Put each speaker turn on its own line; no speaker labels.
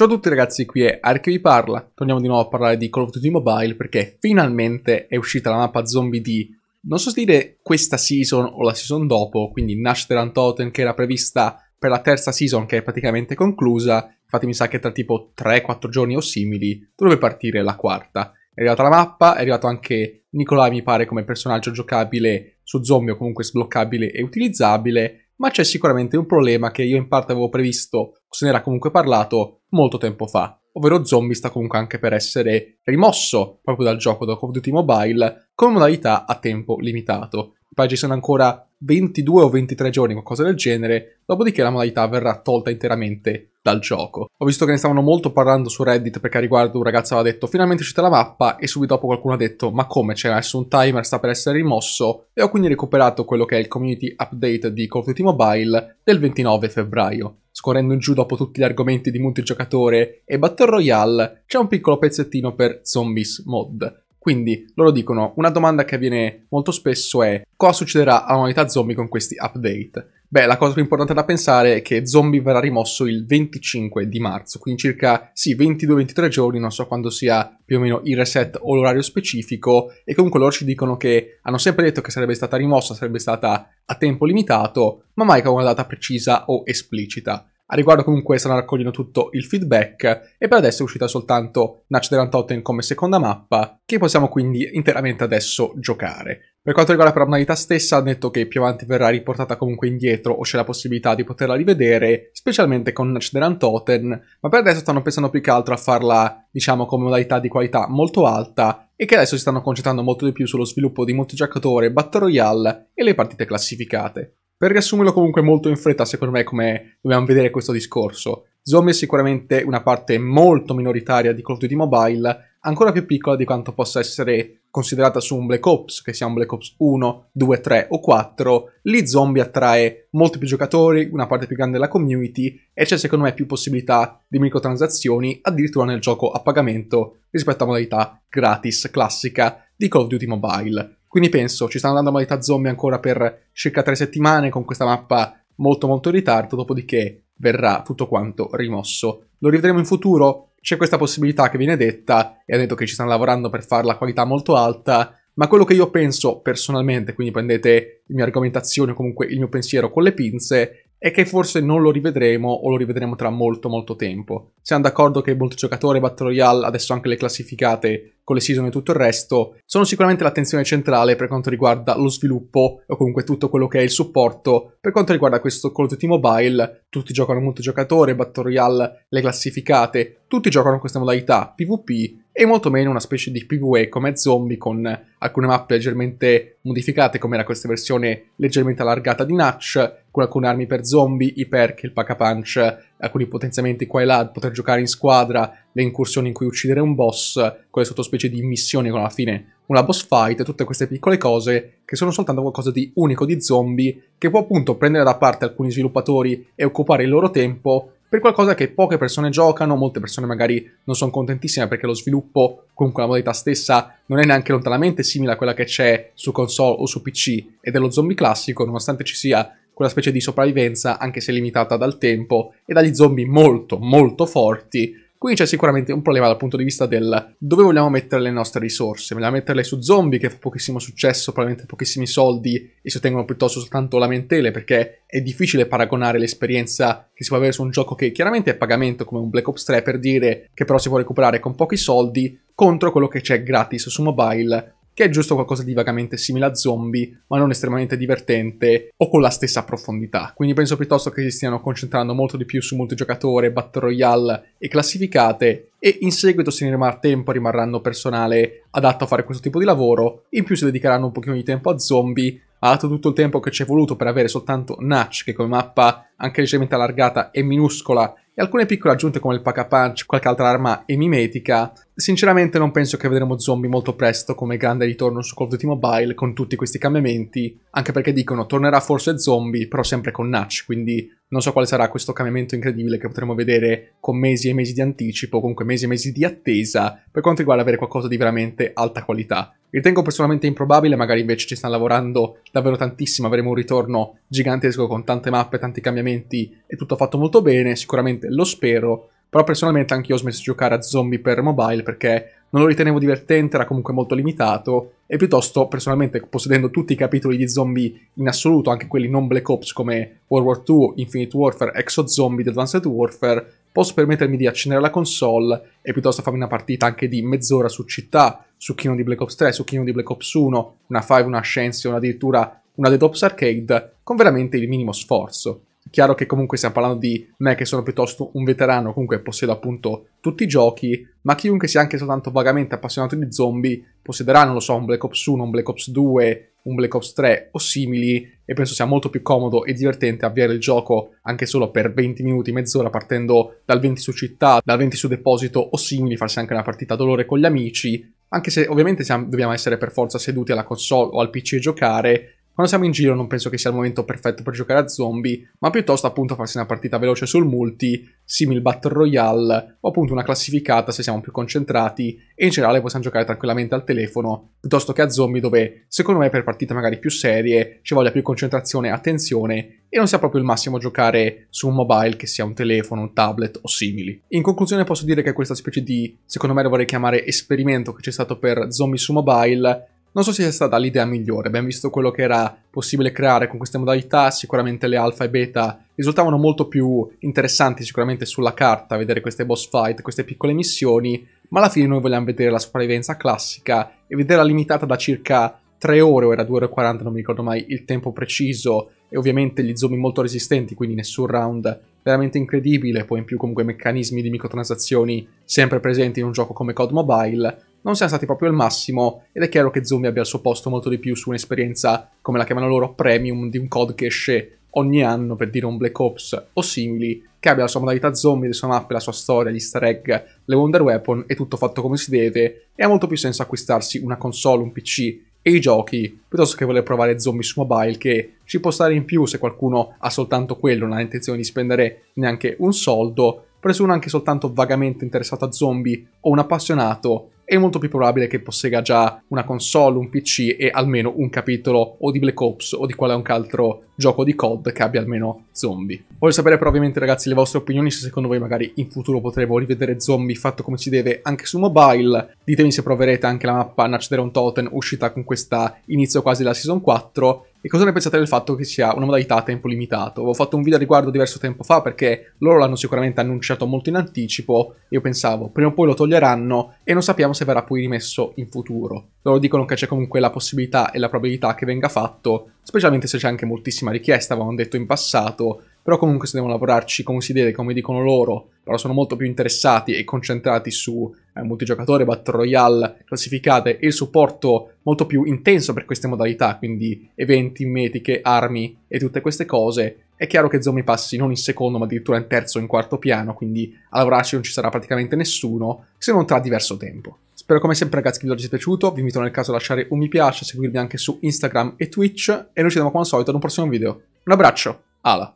Ciao a tutti ragazzi, qui è Arche parla. Torniamo di nuovo a parlare di Call of Duty Mobile perché finalmente è uscita la mappa zombie di... Non so se dire questa season o la season dopo, quindi Nash the Totem che era prevista per la terza season che è praticamente conclusa, infatti mi sa che tra tipo 3-4 giorni o simili dovrebbe partire la quarta. È arrivata la mappa, è arrivato anche Nicolai mi pare come personaggio giocabile su zombie o comunque sbloccabile e utilizzabile, ma c'è sicuramente un problema che io in parte avevo previsto se n'era comunque parlato molto tempo fa, ovvero zombie sta comunque anche per essere rimosso proprio dal gioco da Call of Duty Mobile come modalità a tempo limitato. Poi ci sono ancora 22 o 23 giorni, qualcosa del genere, dopodiché la modalità verrà tolta interamente dal gioco. Ho visto che ne stavano molto parlando su Reddit perché a riguardo un ragazzo aveva detto finalmente uscita la mappa e subito dopo qualcuno ha detto ma come c'era nessun timer sta per essere rimosso e ho quindi recuperato quello che è il community update di Call of Duty Mobile del 29 febbraio. Scorrendo giù dopo tutti gli argomenti di multigiocatore e Battle Royale c'è un piccolo pezzettino per Zombies Mod. Quindi loro dicono una domanda che avviene molto spesso è cosa succederà alla modalità zombie con questi update? Beh, la cosa più importante da pensare è che Zombie verrà rimosso il 25 di marzo, quindi circa sì, 22-23 giorni, non so quando sia più o meno il reset o l'orario specifico, e comunque loro ci dicono che hanno sempre detto che sarebbe stata rimossa, sarebbe stata a tempo limitato, ma mai con una data precisa o esplicita. A riguardo comunque stanno raccogliendo tutto il feedback e per adesso è uscita soltanto Nachderan Totten come seconda mappa che possiamo quindi interamente adesso giocare. Per quanto riguarda però la modalità stessa, ha detto che più avanti verrà riportata comunque indietro o c'è la possibilità di poterla rivedere, specialmente con Nachderan Totten, ma per adesso stanno pensando più che altro a farla, diciamo, come modalità di qualità molto alta e che adesso si stanno concentrando molto di più sullo sviluppo di multigiocatore, battle royale e le partite classificate. Per riassumerlo comunque molto in fretta, secondo me, come dobbiamo vedere questo discorso, Zombie è sicuramente una parte molto minoritaria di Call of Duty Mobile, ancora più piccola di quanto possa essere considerata su un Black Ops, che sia un Black Ops 1, 2, 3 o 4. Lì Zombie attrae molti più giocatori, una parte più grande della community e c'è secondo me più possibilità di microtransazioni, addirittura nel gioco a pagamento rispetto a modalità gratis classica di Call of Duty Mobile. Quindi penso, ci stanno dando modalità zombie ancora per circa tre settimane con questa mappa molto molto in ritardo, dopodiché verrà tutto quanto rimosso. Lo rivedremo in futuro, c'è questa possibilità che viene detta e ha detto che ci stanno lavorando per farla a qualità molto alta, ma quello che io penso personalmente, quindi prendete le mie argomentazioni o comunque il mio pensiero con le pinze, e che forse non lo rivedremo o lo rivedremo tra molto molto tempo. Siamo d'accordo che multigiocatore, Battle Royale, adesso anche le classificate con le season e tutto il resto, sono sicuramente l'attenzione centrale per quanto riguarda lo sviluppo o comunque tutto quello che è il supporto. Per quanto riguarda questo Call of Duty Mobile, tutti giocano multigiocatore, Battle Royale, le classificate, tutti giocano questa modalità PvP e molto meno una specie di PvE come zombie con alcune mappe leggermente modificate come era questa versione leggermente allargata di Natch con alcune armi per zombie, i perk, il pack a punch, alcuni potenziamenti qua e là, poter giocare in squadra, le incursioni in cui uccidere un boss, quelle sottospecie di missioni con alla fine una boss fight, tutte queste piccole cose che sono soltanto qualcosa di unico di zombie che può appunto prendere da parte alcuni sviluppatori e occupare il loro tempo per qualcosa che poche persone giocano, molte persone magari non sono contentissime perché lo sviluppo, comunque la modalità stessa, non è neanche lontanamente simile a quella che c'è su console o su PC ed è lo zombie classico, nonostante ci sia quella specie di sopravvivenza, anche se limitata dal tempo, e dagli zombie molto, molto forti. Qui c'è sicuramente un problema dal punto di vista del dove vogliamo mettere le nostre risorse. Vogliamo metterle su zombie che fa pochissimo successo, probabilmente pochissimi soldi e si ottengono piuttosto soltanto lamentele perché è difficile paragonare l'esperienza che si può avere su un gioco che chiaramente è a pagamento come un Black Ops 3 per dire che però si può recuperare con pochi soldi contro quello che c'è gratis su mobile che è giusto qualcosa di vagamente simile a zombie, ma non estremamente divertente o con la stessa profondità. Quindi penso piuttosto che si stiano concentrando molto di più su multigiocatore, battle royale e classificate e in seguito se ne rimarrà tempo rimarranno personale adatto a fare questo tipo di lavoro, in più si dedicheranno un pochino di tempo a zombie, ha dato tutto il tempo che ci è voluto per avere soltanto Natch che come mappa anche leggermente allargata e minuscola e alcune piccole aggiunte come il pack-a-punch, qualche altra arma emimetica. Sinceramente non penso che vedremo zombie molto presto come grande ritorno su Call of Duty Mobile con tutti questi cambiamenti, anche perché dicono tornerà forse zombie, però sempre con Natch, quindi non so quale sarà questo cambiamento incredibile che potremo vedere con mesi e mesi di anticipo, comunque mesi e mesi di attesa, per quanto riguarda avere qualcosa di veramente alta qualità. Ritengo personalmente improbabile, magari invece ci stanno lavorando davvero tantissimo, avremo un ritorno gigantesco con tante mappe, tanti cambiamenti e tutto fatto molto bene, sicuramente lo spero, però personalmente anche io ho smesso di giocare a zombie per mobile perché non lo ritenevo divertente, era comunque molto limitato e piuttosto personalmente possedendo tutti i capitoli di zombie in assoluto, anche quelli non Black Ops come World War 2, Infinite Warfare, Exo Zombie, Advanced Warfare, posso permettermi di accendere la console e piuttosto farmi una partita anche di mezz'ora su città, su Kino di Black Ops 3, su Kino di Black Ops 1, una 5, una Ascension, addirittura una Dead Ops Arcade, con veramente il minimo sforzo. Chiaro che comunque stiamo parlando di me che sono piuttosto un veterano, comunque possiedo appunto tutti i giochi, ma chiunque sia anche soltanto vagamente appassionato di zombie possederà, non lo so, un Black Ops 1, un Black Ops 2, un Black Ops 3 o simili e penso sia molto più comodo e divertente avviare il gioco anche solo per 20 minuti, mezz'ora partendo dal 20 su città, dal 20 su deposito o simili, farsi anche una partita dolore con gli amici, anche se ovviamente siamo, dobbiamo essere per forza seduti alla console o al PC a giocare, quando siamo in giro non penso che sia il momento perfetto per giocare a zombie, ma piuttosto appunto farsi una partita veloce sul multi, simil battle royale o appunto una classificata se siamo più concentrati e in generale possiamo giocare tranquillamente al telefono piuttosto che a zombie dove secondo me per partite magari più serie ci voglia più concentrazione e attenzione e non sia proprio il massimo giocare su un mobile che sia un telefono, un tablet o simili. In conclusione posso dire che questa specie di, secondo me lo vorrei chiamare esperimento che c'è stato per zombie su mobile non so se sia stata l'idea migliore, abbiamo visto quello che era possibile creare con queste modalità, sicuramente le alfa e beta risultavano molto più interessanti sicuramente sulla carta, vedere queste boss fight, queste piccole missioni, ma alla fine noi vogliamo vedere la sopravvivenza classica e vederla limitata da circa 3 ore o era 2 ore e 40, non mi ricordo mai il tempo preciso, e ovviamente gli zombie molto resistenti, quindi nessun round veramente incredibile, poi in più comunque meccanismi di microtransazioni sempre presenti in un gioco come COD Mobile, non siano stati proprio al massimo ed è chiaro che Zombie abbia il suo posto molto di più su un'esperienza, come la chiamano loro, premium di un COD che esce ogni anno per dire un Black Ops o simili, che abbia la sua modalità zombie, le sue mappe, la sua storia, gli easter egg, le Wonder Weapon e tutto fatto come si deve, e ha molto più senso acquistarsi una console, un PC e i giochi, piuttosto che voler provare zombie su mobile, che ci può stare in più se qualcuno ha soltanto quello, non ha intenzione di spendere neanche un soldo, però se uno anche soltanto vagamente interessato a zombie o un appassionato, è molto più probabile che possegga già una console, un PC e almeno un capitolo o di Black Ops o di qualunque altro gioco di COD che abbia almeno zombie. Voglio sapere però ovviamente ragazzi le vostre opinioni se secondo voi magari in futuro potremo rivedere zombie fatto come si deve anche su mobile. Ditemi se proverete anche la mappa Natch the Totem uscita con questa inizio quasi della season 4 e cosa ne pensate del fatto che sia una modalità a tempo limitato? Ho fatto un video a riguardo diverso tempo fa perché loro l'hanno sicuramente annunciato molto in anticipo. Io pensavo, prima o poi lo toglieranno e non sappiamo se verrà poi rimesso in futuro. Loro dicono che c'è comunque la possibilità e la probabilità che venga fatto, specialmente se c'è anche moltissima richiesta, avevano detto in passato, però comunque se devono lavorarci come si deve, come dicono loro, però sono molto più interessati e concentrati su eh, multigiocatore, battle royale, classificate e il supporto molto più intenso per queste modalità, quindi eventi, metiche, armi e tutte queste cose, è chiaro che Zombie passi non in secondo ma addirittura in terzo o in quarto piano, quindi a lavorarci non ci sarà praticamente nessuno, se non tra diverso tempo. Spero come sempre ragazzi che vi sia piaciuto, vi invito nel caso a lasciare un mi piace, a seguirmi anche su Instagram e Twitch, e noi ci vediamo come al solito ad un prossimo video. Un abbraccio, ala!